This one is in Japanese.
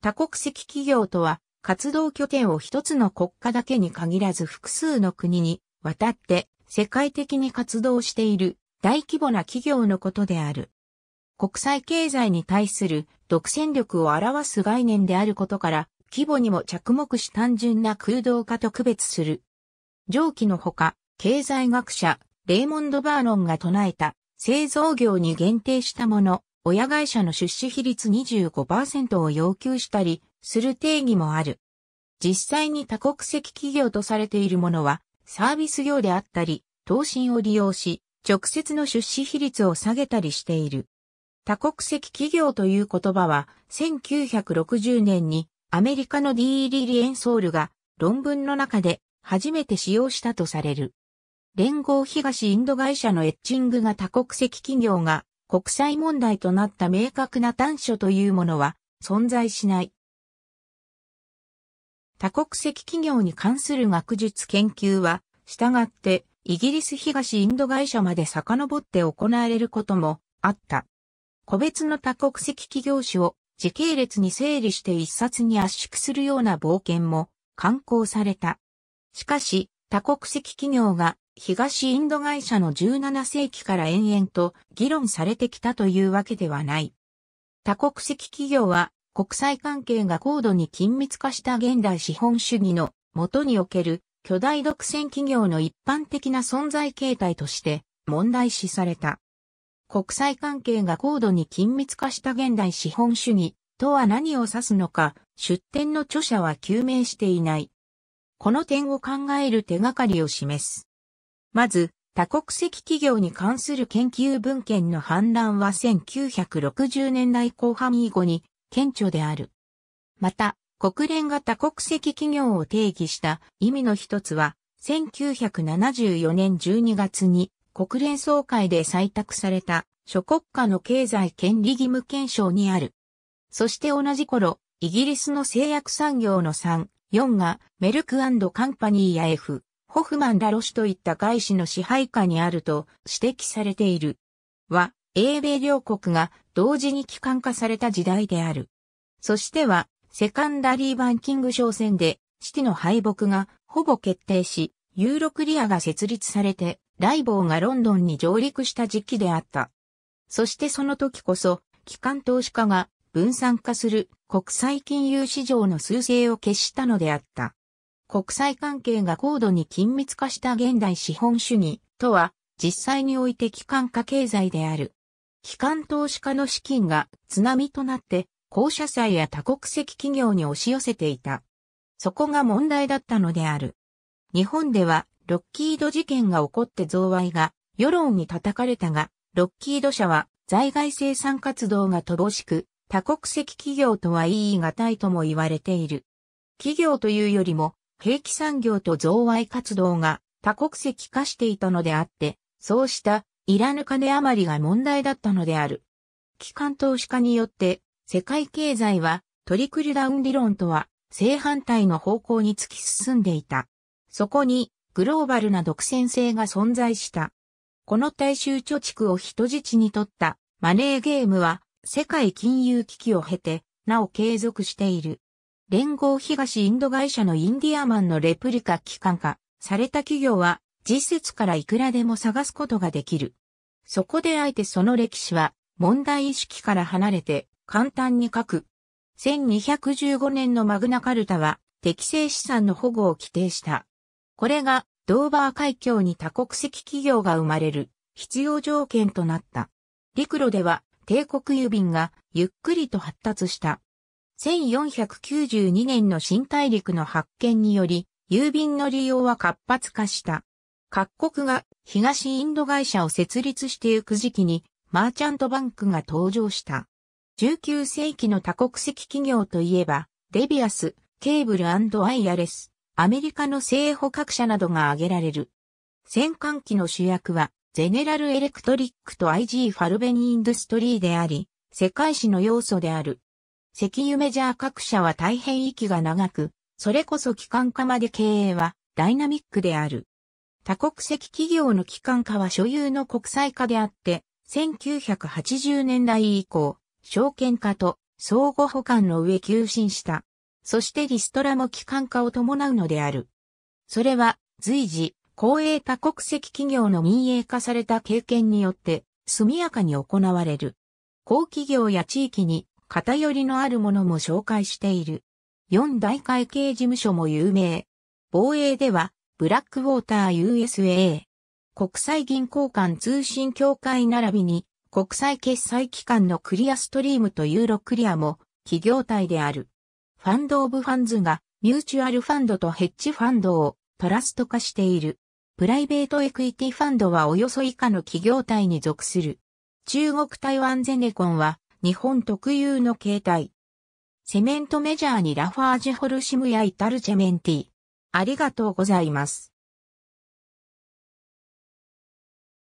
多国籍企業とは、活動拠点を一つの国家だけに限らず複数の国に渡って世界的に活動している大規模な企業のことである。国際経済に対する独占力を表す概念であることから、規模にも着目し単純な空洞化と区別する。上記のほか、経済学者、レイモンド・バーノンが唱えた製造業に限定したもの親会社の出資比率25%を要求したりする定義もある。実際に多国籍企業とされているものは、サービス業であったり、投信を利用し、直接の出資比率を下げたりしている。多国籍企業という言葉は、1960年にアメリカの D. リリエンソールが論文の中で初めて使用したとされる。連合東インド会社のエッチングが多国籍企業が国際問題となった明確な短所というものは存在しない。多国籍企業に関する学術研究は、従ってイギリス東インド会社まで遡って行われることもあった。個別の多国籍企業種を時系列に整理して一冊に圧縮するような冒険も刊行された。しかし、多国籍企業が東インド会社の17世紀から延々と議論されてきたというわけではない。多国籍企業は国際関係が高度に緊密化した現代資本主義の元における巨大独占企業の一般的な存在形態として問題視された。国際関係が高度に緊密化した現代資本主義とは何を指すのか、出典の著者は究明していない。この点を考える手がかりを示す。まず、多国籍企業に関する研究文献の反乱は1960年代後半以後に顕著である。また、国連が多国籍企業を定義した意味の一つは、1974年12月に国連総会で採択された諸国家の経済権利義務憲章にある。そして同じ頃、イギリスの製薬産業の3、4がメルクカンパニーや F、ホフマン・ラロシュといった外資の支配下にあると指摘されている。は、英米両国が同時に機関化された時代である。そしては、セカンダリーバンキング商戦で、シティの敗北がほぼ決定し、ユーロクリアが設立されて、ライボーがロンドンに上陸した時期であった。そしてその時こそ、機関投資家が分散化する国際金融市場の趨勢を決したのであった。国際関係が高度に緊密化した現代資本主義とは、実際において機関化経済である。機関投資家の資金が津波となって、公社債や多国籍企業に押し寄せていた。そこが問題だったのである。日本では、ロッキード事件が起こって贈賄が、世論に叩かれたが、ロッキード社は、在外生産活動が乏しく、多国籍企業とは言い難いとも言われている。企業というよりも、兵器産業と贈賄活動が多国籍化していたのであって、そうしたいらぬ金余りが問題だったのである。機関投資家によって世界経済はトリクルダウン理論とは正反対の方向に突き進んでいた。そこにグローバルな独占性が存在した。この大衆貯蓄を人質に取ったマネーゲームは世界金融危機を経てなお継続している。連合東インド会社のインディアマンのレプリカ機関化された企業は実設からいくらでも探すことができる。そこであえてその歴史は問題意識から離れて簡単に書く。1215年のマグナカルタは適正資産の保護を規定した。これがドーバー海峡に多国籍企業が生まれる必要条件となった。陸路では帝国郵便がゆっくりと発達した。1492年の新大陸の発見により、郵便の利用は活発化した。各国が東インド会社を設立してゆく時期に、マーチャントバンクが登場した。19世紀の多国籍企業といえば、デビアス、ケーブルアイヤレス、アメリカの製捕各社などが挙げられる。戦艦機の主役は、ゼネラルエレクトリックと IG ファルベニーインドストリーであり、世界史の要素である石油メジャー各社は大変息が長く、それこそ機関化まで経営はダイナミックである。多国籍企業の機関化は所有の国際化であって、1980年代以降、証券化と相互補完の上急進した。そしてリストラも機関化を伴うのである。それは随時、公営多国籍企業の民営化された経験によって速やかに行われる。公企業や地域に偏りのあるものも紹介している。四大会計事務所も有名。防衛では、ブラックウォーター USA、国際銀行間通信協会並びに、国際決済機関のクリアストリームとユーロクリアも、企業体である。ファンドオブファンズが、ミューチュアルファンドとヘッジファンドをトラスト化している。プライベートエクイティファンドはおよそ以下の企業体に属する。中国台湾ゼネコンは日本特有の形態。セメントメジャーにラファージホルシムやイタルチェメンティ。ありがとうございます。